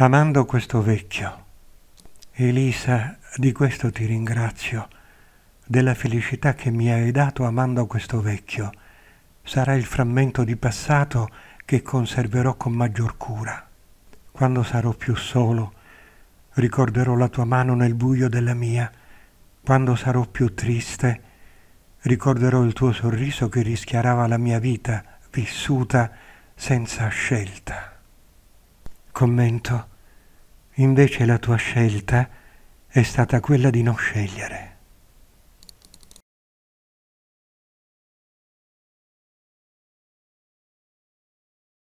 amando questo vecchio. Elisa, di questo ti ringrazio, della felicità che mi hai dato amando questo vecchio. Sarà il frammento di passato che conserverò con maggior cura. Quando sarò più solo, ricorderò la tua mano nel buio della mia. Quando sarò più triste, ricorderò il tuo sorriso che rischiarava la mia vita vissuta senza scelta commento, invece la tua scelta è stata quella di non scegliere.